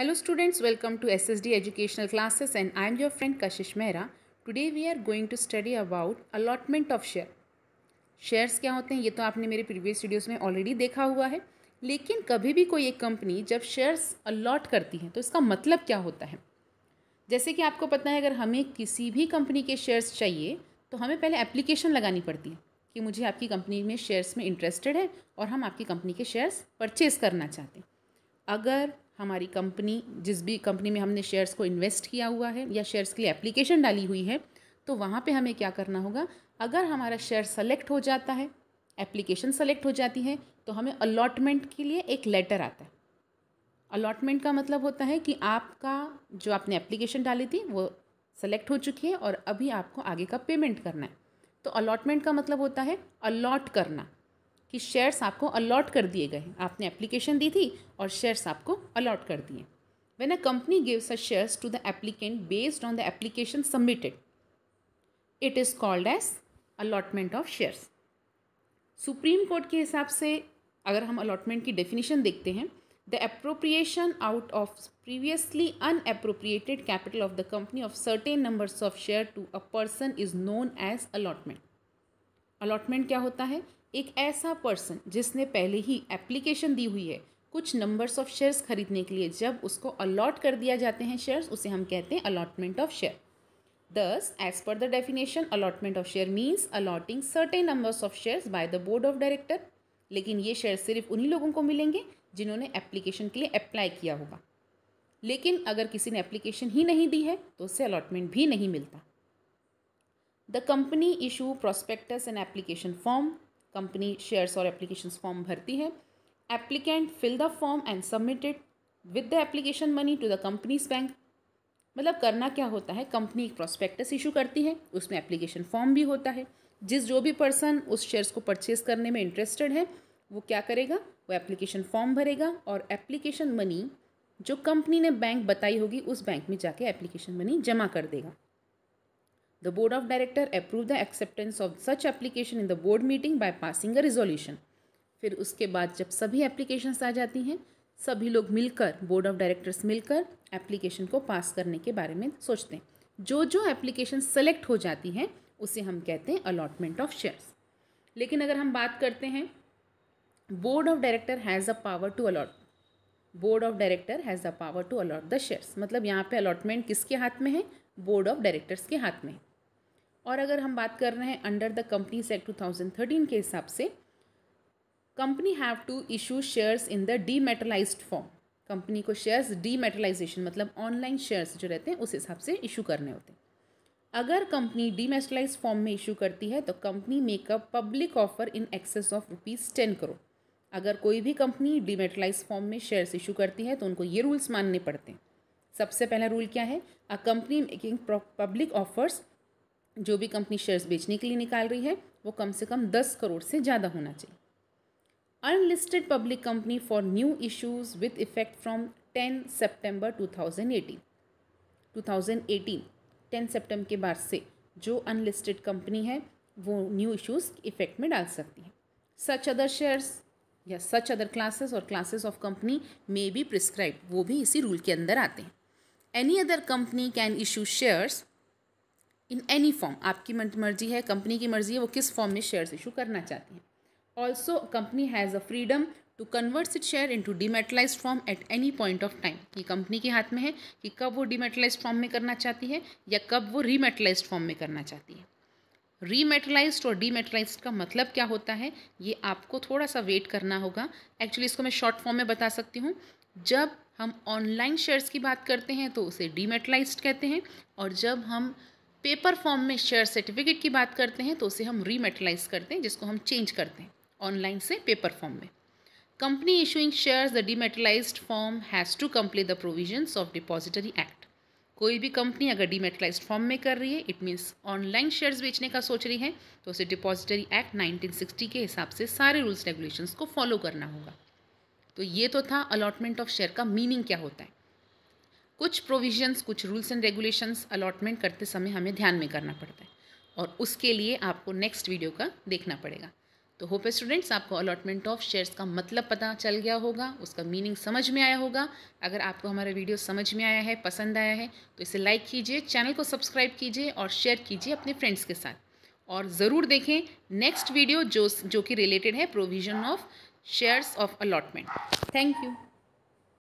Hello students welcome to S S D educational classes and I am your friend Kashish Mehra today we are going to study about allotment of share shares क्या होते हैं ये तो आपने मेरे previous videos में already देखा हुआ है लेकिन कभी भी कोई एक कंपनी जब शेयर्स अलॉट करती है तो इसका मतलब क्या होता है जैसे कि आपको पता है अगर हमें किसी भी कंपनी के शेयर्स चाहिए तो हमें पहले एप्लीकेशन लगानी पड़ती है कि मुझे आपकी कंपनी में शेयर्स में इंटरेस्टेड है और हम आपकी कंपनी के शेयर्स परचेज़ करना चाहते हैं अगर हमारी कंपनी जिस भी कंपनी में हमने शेयर्स को इन्वेस्ट किया हुआ है या शेयर्स के लिए एप्लीकेशन डाली हुई है तो वहाँ पे हमें क्या करना होगा अगर हमारा शेयर सेलेक्ट हो जाता है एप्लीकेशन सेलेक्ट हो जाती है तो हमें अलॉटमेंट के लिए एक लेटर आता है अलॉटमेंट का मतलब होता है कि आपका जो आपने एप्लीकेशन डाली थी वो सेलेक्ट हो चुकी है और अभी आपको आगे का पेमेंट करना है तो अलॉटमेंट का मतलब होता है अलॉट करना कि शेयर्स आपको अलॉट कर दिए गए आपने एप्लीकेशन दी थी और शेयर्स आपको अलॉट कर दिए when a company gives a shares to the applicant based on the application submitted it is called as allotment of shares Supreme Court के हिसाब से अगर हम अलॉटमेंट की डेफिनेशन देखते हैं the appropriation out of previously unappropriated capital of the company of certain numbers of share to a person is known as allotment allotment क्या होता है एक ऐसा पर्सन जिसने पहले ही एप्लीकेशन दी हुई है कुछ नंबर्स ऑफ शेयर्स खरीदने के लिए जब उसको अलॉट कर दिया जाते हैं शेयर्स उसे हम कहते हैं allotment of share thus as per the definition allotment of share means allotting certain numbers of shares by the board of director लेकिन ये शेयर सिर्फ उन्हीं लोगों को मिलेंगे जिन्होंने एप्लीकेशन के लिए अप्लाई किया होगा लेकिन अगर किसी ने एप्लीकेशन ही नहीं दी है तो उससे अलॉटमेंट भी नहीं मिलता the company issue prospectus and application form company shares और एप्लीकेशन फॉर्म भरती है applicant fill the form and submitted with the application money to the company's bank मतलब करना क्या होता है कंपनी एक प्रोस्पेक्टस इशू करती है उसमें एप्लीकेशन फॉर्म भी होता है जिस जो भी पर्सन उस शेयर्स को परचेज करने में इंटरेस्टेड है वो क्या करेगा वो एप्लीकेशन फॉर्म भरेगा और एप्लीकेशन मनी जो कंपनी ने बैंक बताई होगी उस बैंक में जाके एप्लीकेशन मनी जमा कर देगा The board of director approve the acceptance of such application in the board meeting by passing a resolution. फिर उसके बाद जब सभी एप्लीकेशंस आ जाती हैं सभी लोग मिलकर बोर्ड ऑफ डायरेक्टर्स मिलकर एप्लीकेशन को पास करने के बारे में सोचते हैं जो जो एप्लीकेशन सेलेक्ट हो जाती हैं उसे हम कहते हैं अलॉटमेंट ऑफ शेयर्स लेकिन अगर हम बात करते हैं board of director has a power to allot board of director has a power to allot the shares मतलब यहाँ पे अलॉटमेंट किसके हाथ में है बोर्ड ऑफ डायरेक्टर्स के हाथ में है और अगर हम बात कर रहे हैं under the companies act two thousand thirteen के हिसाब से company have to issue shares in the dematerialise form company को शेयर्स डी मेटलाइजेशन मतलब ऑनलाइन शेयर्स जो रहते हैं उस हिसाब से इशू करने होते हैं अगर कंपनी डी मेटलाइज फॉर्म में इशू करती है तो company making public offer in excess of rupees ten crore अगर कोई भी कंपनी डीमेटलाइज फॉर्म में शेयर्स इशू करती है तो उनको ये रूल्स मानने पड़ते हैं सबसे पहला रूल क्या है a company making public offers जो भी कंपनी शेयर्स बेचने के लिए निकाल रही है वो कम से कम दस करोड़ से ज़्यादा होना चाहिए unlisted public company for new issues with effect from eighteen two thousand eighteen ten September के बाद से जो अनलिस्टेड कंपनी है वो न्यू इश्यूज इफेक्ट में डाल सकती है सच अदर शेयर्स या सच अदर क्लासेस और classes of company may be prescribe वो भी इसी रूल के अंदर आते हैं any other company can issue shares in any form आपकी मर्जी है कंपनी की मर्जी है वो किस फॉर्म में शेयर्स इशू करना चाहती है also company has a freedom to converts it share to dematerialise form at any point of time ये कंपनी के हाथ में है कि कब वो डीमेटलाइज फॉर्म में करना चाहती है या कब वो रीमेटलाइज फॉर्म में करना चाहती है रीमेटलाइज्ड और डीमेटलाइज का मतलब क्या होता है ये आपको थोड़ा सा वेट करना होगा एक्चुअली इसको मैं शॉर्ट फॉर्म में बता सकती हूँ जब हम ऑनलाइन शेयर्स की बात करते हैं तो उसे डीमेटलाइज कहते हैं और जब हम पेपर फॉर्म में शेयर सर्टिफिकेट की बात करते हैं तो उसे हम रीमेटलाइज करते हैं जिसको हम चेंज करते हैं ऑनलाइन से पेपर फॉर्म में company issuing shares the dematerialised form has to complete the provisions of depository act कोई भी कंपनी अगर डीमेटलाइज्ड फॉर्म में कर रही है इट मीन्स ऑनलाइन शेयर्स बेचने का सोच रही है तो उसे डिपॉजिटरी एक्ट 1960 के हिसाब से सारे रूल्स रेगुलेशंस को फॉलो करना होगा तो ये तो था अलॉटमेंट ऑफ शेयर का मीनिंग क्या होता है कुछ प्रोविजंस कुछ रूल्स एंड रेगुलेशंस अलॉटमेंट करते समय हमें ध्यान में करना पड़ता है और उसके लिए आपको नेक्स्ट वीडियो का देखना पड़ेगा तो होप है स्टूडेंट्स आपको अलॉटमेंट ऑफ शेयर्स का मतलब पता चल गया होगा उसका मीनिंग समझ में आया होगा अगर आपको हमारा वीडियो समझ में आया है पसंद आया है तो इसे लाइक कीजिए चैनल को सब्सक्राइब कीजिए और शेयर कीजिए अपने फ्रेंड्स के साथ और ज़रूर देखें नेक्स्ट वीडियो जो जो कि रिलेटेड है provision of shares of allotment thank you